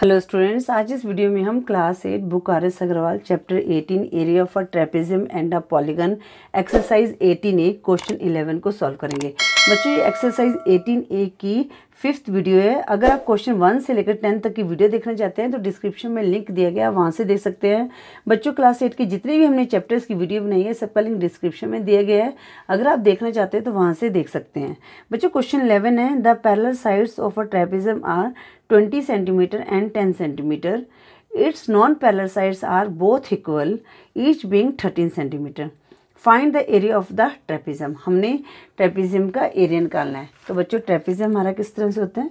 hello students आज इस video में हम class eight book R S Agarwal chapter 18 area for trapezium and a polygon exercise 18 A question 11 को solve करेंगे बच्चों ये एक्सरसाइज ए की फिफ्थ वीडियो है अगर आप क्वेश्चन वन से लेकर टेन तक की वीडियो देखना चाहते हैं तो डिस्क्रिप्शन में लिंक दिया गया वहाँ से देख सकते हैं बच्चों क्लास एट के जितने भी हमने चैप्टर्स की वीडियो बनाई है सबका लिंक डिस्क्रिप्शन में दिया गया है अगर आप देखना चाहते हैं तो वहाँ से देख सकते हैं बच्चों क्वेश्चन इलेवन है the parallel sides of a trapezium are twenty centimetre and ten centimetre its non parallel sides are both equal each being thirteen centimetre find the area of the trapezium हमने trapezium का area निकालना है तो बच्चों ट्रेपिज़म हमारा किस तरह से होता है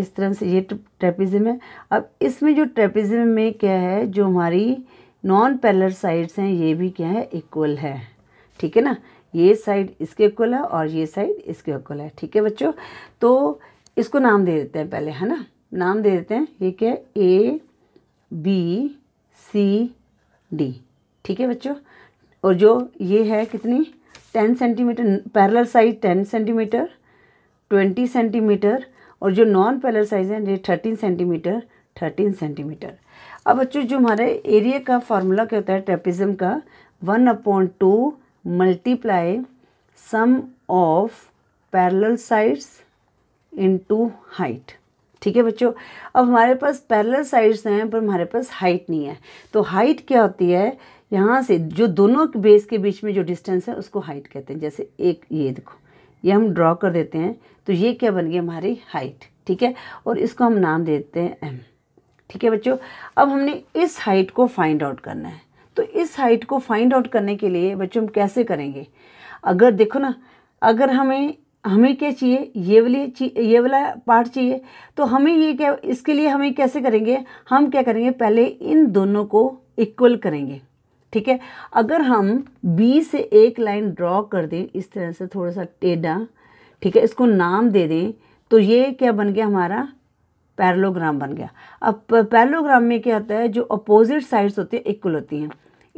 इस तरह से ये ट्रेपिज़म है अब इसमें जो ट्रेपिज़म में क्या है जो हमारी नॉन पैलर साइड्स हैं ये भी क्या है इक्वल है ठीक है ना ये साइड इसके इक्वल है और ये साइड इसके इक्वल है ठीक है बच्चों तो इसको नाम दे देते हैं पहले है ना नाम दे देते हैं ये क्या है ए बी सी डी ठीक है बच्चों और जो ये है कितनी ten centimetre parallel size ten centimetre twenty centimetre और जो नॉन पैरल साइज है ये थर्टीन सेंटीमीटर थर्टीन सेंटीमीटर अब बच्चों जो हमारे एरिया का फार्मूला क्या होता है ट्रेपिज्म का one upon two multiply sum of parallel sides into height ठीक है बच्चों अब हमारे पास पैरल साइड्स हैं पर हमारे पास हाइट नहीं है तो हाइट क्या होती है यहाँ से जो दोनों बेस के बीच में जो डिस्टेंस है उसको हाइट कहते हैं जैसे एक ये देखो ये हम ड्रॉ कर देते हैं तो ये क्या बन गया हमारी हाइट ठीक है और इसको हम नाम देते हैं एम ठीक है बच्चों अब हमने इस हाइट को फाइंड आउट करना है तो इस हाइट को फाइंड आउट करने के लिए बच्चों हम कैसे करेंगे अगर देखो ना अगर हमें हमें क्या चाहिए ये वाली ये वाला पार्ट चाहिए तो हमें ये क्या इसके लिए हमें कैसे करेंगे हम क्या करेंगे पहले इन दोनों को इक्वल करेंगे ठीक है अगर हम बी से एक लाइन ड्रॉ कर दें इस तरह से थोड़ा सा टेढ़ा ठीक है इसको नाम दे दें तो ये क्या बन गया हमारा पैरलोग्राम बन गया अब पैरलोग्राम में क्या होता है जो अपोजिट साइड्स होती हैं इक्वल होती हैं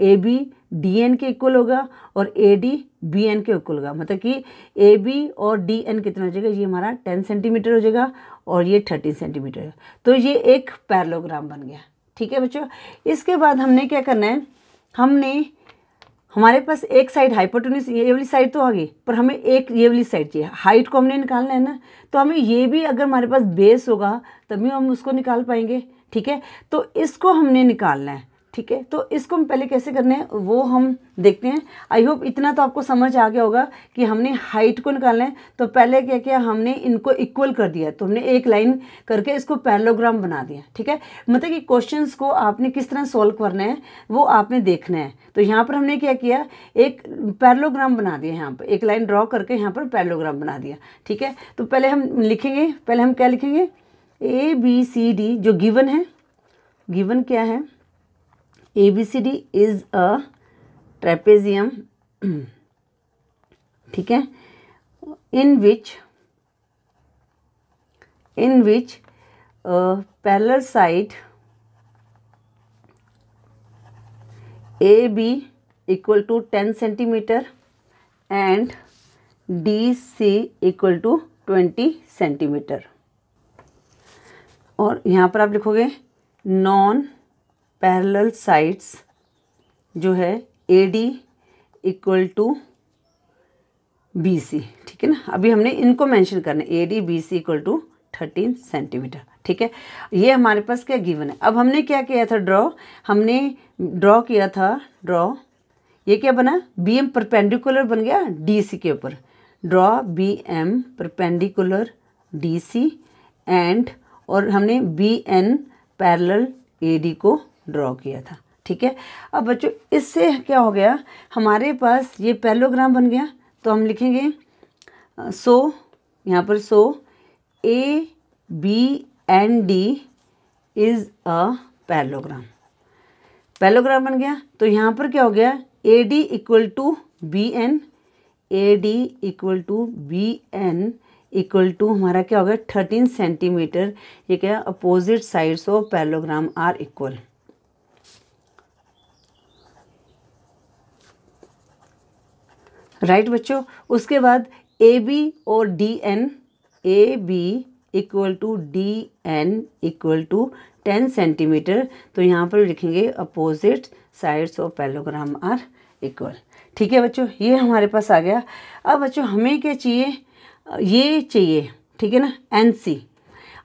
ए बी डी एन के इक्वल होगा और ए डी बी एन के इक्वल होगा मतलब कि ए बी और डी एन कितना हो जाएगा ये हमारा टेन सेंटीमीटर हो जाएगा और ये थर्टीन सेंटीमीटर तो ये एक पैरलोग्राम बन गया ठीक है बच्चों इसके बाद हमने क्या करना है हमने हमारे पास एक साइड हाइपोटोनिस ये वाली साइड तो आ गई पर हमें एक ये वाली साइड चाहिए हाइट को हमने निकालना है ना तो हमें ये भी अगर हमारे पास बेस होगा तभी हम उसको निकाल पाएंगे ठीक है तो इसको हमने निकालना है ठीक है तो इसको हम पहले कैसे करने हैं वो हम देखते हैं आई होप इतना तो आपको समझ आ गया होगा कि हमने हाइट को निकालना है तो पहले क्या किया हमने इनको इक्वल कर दिया तो हमने एक लाइन करके इसको पैरलोग्राम बना दिया ठीक है मतलब कि क्वेश्चन को आपने किस तरह सॉल्व करना है वो आपने देखना है तो यहाँ पर हमने क्या किया एक पैरलोग्राम बना दिया यहाँ पर एक लाइन ड्रॉ करके यहाँ पर पैरलोग्राम बना दिया ठीक है तो पहले हम लिखेंगे पहले हम क्या लिखेंगे ए बी सी डी जो गिवन है गिवन क्या है A B C D is a trapezium ठीक है in which in which parallel side A B equal to ten centimetre and D C equal to twenty centimetre और यहाँ पर आप लिखोगे नॉन पैरेलल साइड्स जो है A D equal to B C ठीक है ना अभी हमने इनको मेंशन करना है A D B C equal to thirteen centimetre ठीक है ये हमारे पास क्या गिवन है अब हमने क्या किया था ड्रॉ हमने ड्रॉ किया था ड्रॉ ये क्या बना बी एम परपेंडिकुलर बन गया डी सी के ऊपर draw B M perpendicular D C and और हमने B N parallel A D को ड्रॉ किया था ठीक है अब बच्चों इससे क्या हो गया हमारे पास ये पैलोग्राम बन गया तो हम लिखेंगे सो यहाँ पर so A B and D is a parallelogram parallelogram बन गया तो यहाँ पर क्या हो गया A D equal to B N A D equal to B N equal to हमारा क्या हो गया थर्टीन सेंटीमीटर ये क्या opposite sides of parallelogram are equal right बच्चों उसके बाद ए बी और D N A B equal to D N equal to ten centimetre तो यहाँ पर लिखेंगे opposite sides of parallelogram are equal ठीक है बच्चों ये हमारे पास आ गया अब बच्चों हमें क्या चाहिए ये चाहिए ठीक है ना एन सी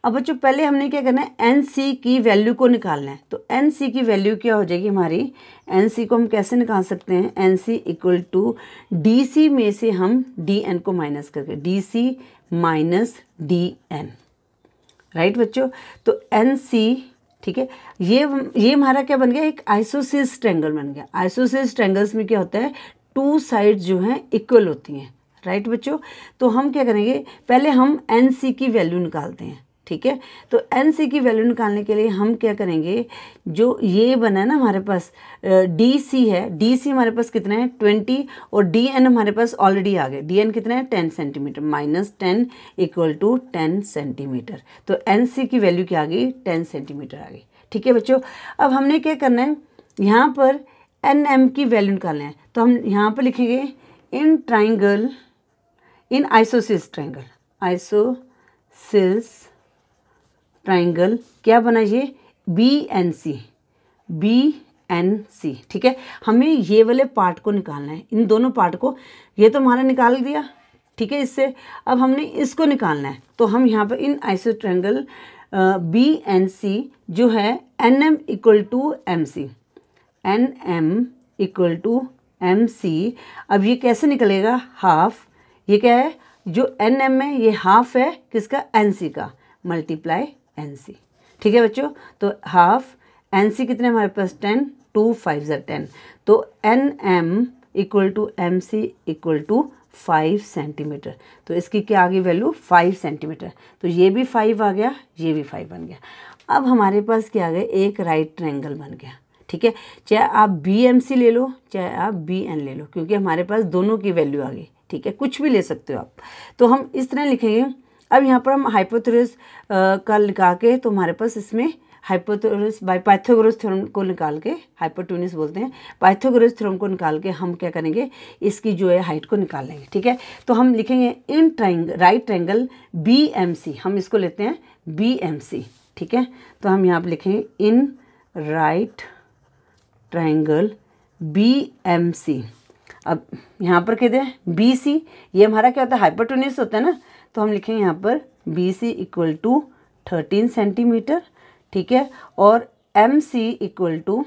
अब बच्चों पहले हमने क्या करना है एन सी की वैल्यू को निकालना है तो एन सी की वैल्यू क्या हो जाएगी हमारी एन सी को हम कैसे निकाल सकते हैं N C equal to D C में से हम डी एन को माइनस करके D C minus D N right बच्चों तो एन सी ठीक है ये ये हमारा क्या बन गया एक आइसोसिस ट्रेंगल बन गया आइसोसिस ट्रेंगल्स में क्या होता है टू साइड जो हैं इक्वल होती हैं राइट बच्चों तो हम क्या करेंगे पहले हम एन सी की वैल्यू निकालते हैं ठीक है तो एन सी की वैल्यू निकालने के लिए हम क्या करेंगे जो ये बना है ना हमारे पास डी सी है डी सी हमारे पास कितना है ट्वेंटी और डी एन हमारे पास ऑलरेडी आ गए डी एन कितना है ten centimetre minus ten equal to ten centimetre तो एन सी की वैल्यू क्या आ गई टेन सेंटीमीटर आ गई ठीक है बच्चों अब हमने क्या करना है यहाँ पर एन एम की वैल्यू निकालना है तो हम यहाँ पर लिखेंगे in triangle in आइसोसिस triangle आइसोसिस triangle क्या बना ये B N C B N सी ठीक है हमें ये वाले पार्ट को निकालना है इन दोनों पार्ट को ये तो हमारा निकाल दिया ठीक है इससे अब हमने इसको निकालना है तो हम यहाँ पर in iso triangle B N C जो है N M equal to M C N M equal to M C अब ये कैसे निकलेगा हाफ ये क्या है जो एन एम है ये हाफ है किसका एन सी का मल्टीप्लाई एन सी ठीक है बच्चों तो हाफ एन सी कितने हमारे पास टेन टू फाइव ज़र टेन तो N M equal to M C equal to five centimetre तो इसकी क्या आ गई वैल्यू फाइव सेंटीमीटर तो ये भी फाइव आ गया ये भी फाइव बन गया अब हमारे पास क्या आ गया एक राइट ट्रैंगल बन गया ठीक है चाहे आप बी एम सी ले लो चाहे आप बी एन ले लो क्योंकि हमारे पास दोनों की वैल्यू आ गई ठीक है कुछ भी ले सकते हो आप तो हम इस तरह लिखेंगे अब यहाँ पर हम हाइपोथोरस का निकाल के तो हमारे पास इसमें हाइपोथोरस बाय पाइथागोरस थ्योरम को निकाल के हाइपोटोनिस बोलते हैं पाइथागोरस थ्योरम को निकाल के हम क्या करेंगे इसकी जो है हाइट को निकाल लेंगे ठीक है तो हम लिखेंगे in triangle right triangle B M C हम इसको लेते हैं बी एम सी ठीक है तो हम यहाँ पर लिखेंगे in right triangle B M C अब यहाँ पर कहते हैं बी सी ये हमारा क्या होता है हाइपोटोनिस होता है ना तो हम लिखेंगे यहाँ पर B C equal to thirteen centimetre ठीक है और एम सी इक्वल टू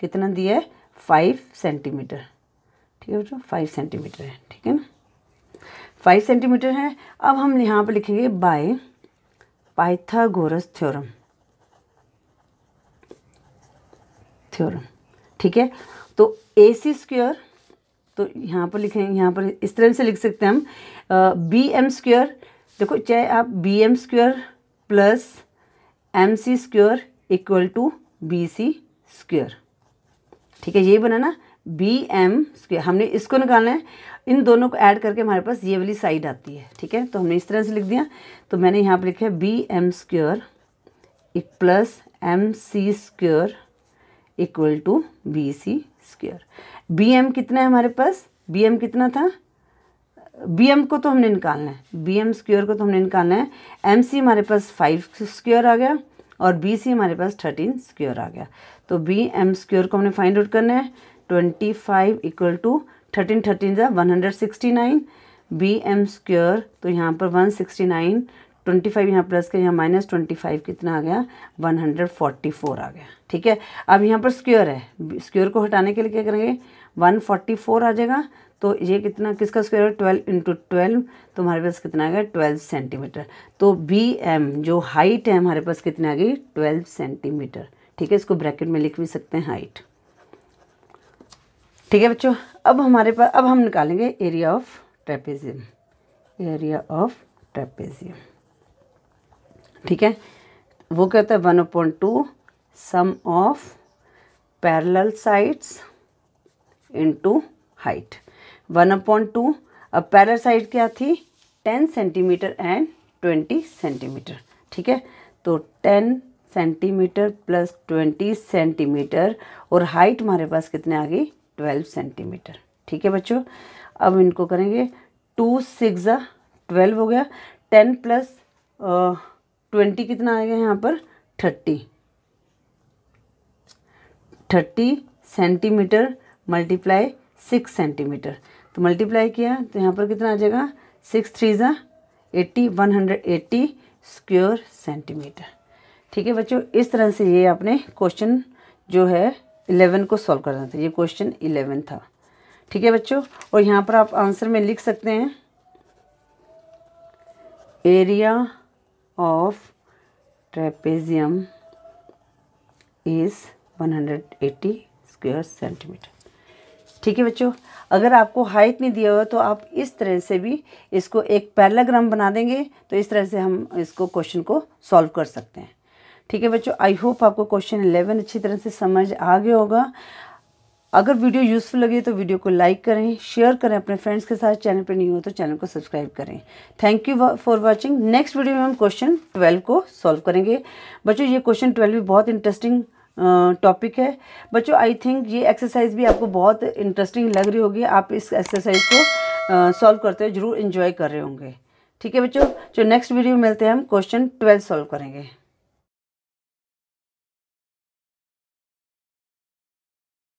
कितना दिया है फाइव सेंटीमीटर ठीक है बच्चों फाइव सेंटीमीटर है ठीक है ना फाइव सेंटीमीटर है अब हम यहाँ पर लिखेंगे बाय पाइथागोरस थ्योरम थ्योरम ठीक है तो ए सी स्क्वेयर तो यहाँ पर लिखें यहाँ पर इस तरह से लिख सकते हैं हम बी एम स्क्र देखो चाहे आप B M square plus M C square equal to B C square ठीक है ये बना ना बी एम स्क्र हमने इसको निकालना है इन दोनों को ऐड करके हमारे पास ये वाली साइड आती है ठीक है तो हमने इस तरह से लिख दिया तो मैंने यहाँ पर लिखा है B M square plus M C square equal to B C square B M कितना है हमारे पास बी एम कितना था बी एम को तो हमने निकालना है बी एम स्क्वेयर को तो हमने निकालना है एम सी हमारे पास फाइव स्क्वेयर आ गया और बी सी हमारे पास थर्टीन स्क्योर आ गया तो बी एम स्क्योर को हमने फाइंड आउट करना है twenty five equal to thirteen thirteen ज़ा one hundred sixty nine B M square तो यहाँ पर one sixty nine twenty five यहाँ प्लस के यहाँ माइनस ट्वेंटी फाइव कितना आ गया वन हंड्रेड फोर्टी फोर आ गया ठीक है अब यहाँ पर स्क्योर है स्क्योर को हटाने के लिए क्या करेंगे वन फोर्टी फोर आ जाएगा तो ये कितना किसका स्क्वायर है ट्वेल्व इंटू ट्वेल्व तो हमारे पास कितना आ गया ट्वेल्व सेंटीमीटर तो बी एम जो हाइट है हमारे पास कितनी आ गई ट्वेल्व सेंटीमीटर ठीक है इसको ब्रैकेट में लिख भी सकते हैं हाइट ठीक है बच्चों अब हमारे पास अब हम निकालेंगे area of trapezium area of trapezium ठीक है वो क्या होता है one upon two sum of parallel sides into height one upon two अब पैरल साइड क्या थी ten centimetre and twenty centimetre ठीक है तो ten centimetre plus twenty centimetre और हाइट हमारे पास कितने आ गई ट्वेल्व सेंटीमीटर ठीक है बच्चों अब इनको करेंगे टू सिक्स ट्वेल्व हो गया टेन प्लस ट्वेंटी कितना आएगा यहाँ पर thirty thirty centimetre multiply six centimetre तो मल्टीप्लाई किया तो यहाँ पर कितना आ जाएगा सिक्स थ्री ज़ा eighty one hundred eighty square centimetre ठीक है बच्चों इस तरह से ये आपने क्वेश्चन जो है इलेवन को सॉल्व करना था ये क्वेश्चन इलेवन था ठीक है बच्चों और यहाँ पर आप आंसर में लिख सकते हैं area of trapezium is 180 square centimetre ठीक है बच्चों अगर आपको हाइट नहीं दिया हुआ तो आप इस तरह से भी इसको एक पैराग्राम बना देंगे तो इस तरह से हम इसको क्वेश्चन को सॉल्व कर सकते हैं ठीक है बच्चों आई होप आपको क्वेश्चन इलेवन अच्छी तरह से समझ आ गया होगा अगर वीडियो यूज़फुल लगे तो वीडियो को लाइक करें शेयर करें अपने फ्रेंड्स के साथ चैनल पर नहीं हो तो चैनल को सब्सक्राइब करें thank you for watching next video में हम क्वेश्चन ट्वेल्व को सॉल्व करेंगे बच्चों ये क्वेश्चन ट्वेल्व भी बहुत इंटरेस्टिंग टॉपिक है बच्चों आई थिंक ये एक्सरसाइज भी आपको बहुत इंटरेस्टिंग लग रही होगी आप इस एक्सरसाइज को सॉल्व करते हुए ज़रूर इंजॉय कर रहे होंगे ठीक है बच्चों जो नेक्स्ट वीडियो में मिलते हैं हम क्वेश्चन ट्वेल्व सॉल्व करेंगे